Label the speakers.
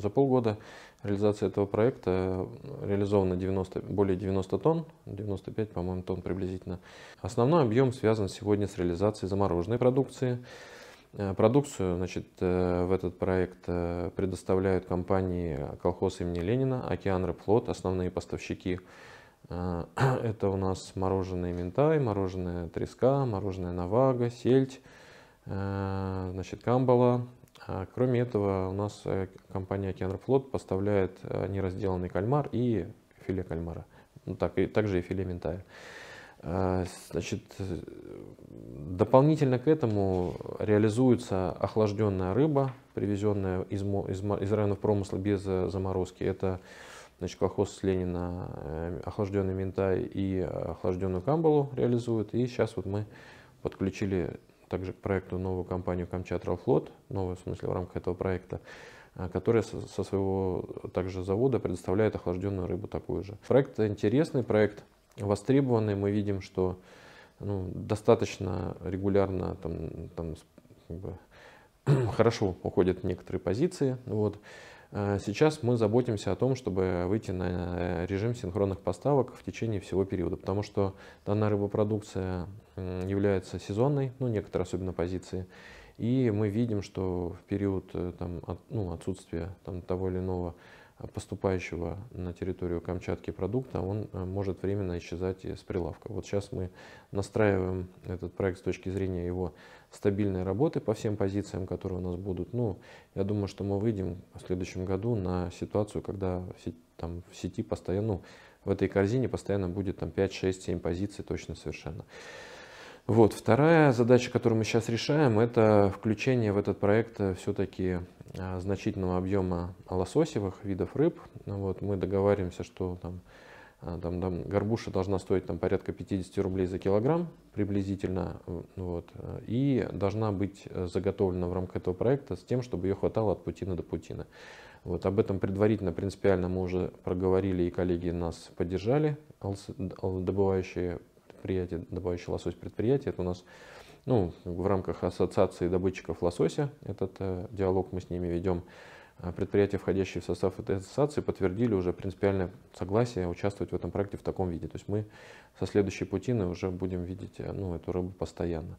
Speaker 1: За полгода реализации этого проекта реализовано 90, более 90 тонн, 95, по-моему, тонн приблизительно. Основной объем связан сегодня с реализацией замороженной продукции. Э, продукцию значит, э, в этот проект э, предоставляют компании колхоз имени Ленина, Океан Рыбфлот, основные поставщики. Это у нас мороженое Ментай, мороженое Треска, мороженое Навага, Сельдь, значит, Камбала, а, кроме этого, у нас э, компания Океанрфлот поставляет э, неразделанный кальмар и филе кальмара. Ну, так, и, также и филе ментая. А, значит, дополнительно к этому реализуется охлажденная рыба, привезенная из, из, из районов промысла без э, заморозки. Это значит, колхоз с Ленина охлажденный ментай и охлажденную камбалу реализуют. И сейчас вот мы подключили также к проекту новую компанию Камчат Рафлот, новую в смысле в рамках этого проекта, а, которая со своего также завода предоставляет охлажденную рыбу такую же. Проект интересный, проект востребованный. Мы видим, что ну, достаточно регулярно там, там, как бы, хорошо уходят некоторые позиции. Вот. Э, сейчас мы заботимся о том, чтобы выйти на э, режим синхронных поставок в течение всего периода, потому что данная рыбопродукция является сезонной, ну, некоторые особенно позиции, и мы видим, что в период э, там, от, ну, отсутствия там, того или иного поступающего на территорию Камчатки продукта, он э, может временно исчезать с прилавка. Вот сейчас мы настраиваем этот проект с точки зрения его стабильной работы по всем позициям, которые у нас будут. Ну, я думаю, что мы выйдем в следующем году на ситуацию, когда в сети, там, в сети постоянно, ну, в этой корзине постоянно будет там 5, 6, 7 позиций точно совершенно. Вот. Вторая задача, которую мы сейчас решаем, это включение в этот проект э, все-таки э, значительного объема лососевых видов рыб. Ну вот. Мы договариваемся, что там, э, там, там горбуша должна стоить там, порядка 50 рублей за килограмм приблизительно. Вот, и должна быть заготовлена в рамках этого проекта с тем, чтобы ее хватало от Путина до Путина. Вот, об этом предварительно, принципиально мы уже проговорили, и коллеги нас поддержали, добывающие предприятий, добавляющий лосось предприятий. Это у нас ну, в рамках ассоциации добытчиков лосося. Этот э, диалог мы с ними ведем. А предприятия, входящие в состав этой ассоциации, подтвердили уже принципиальное согласие участвовать в этом проекте в таком виде. То есть мы со следующей путины уже будем видеть э, ну, эту рыбу постоянно.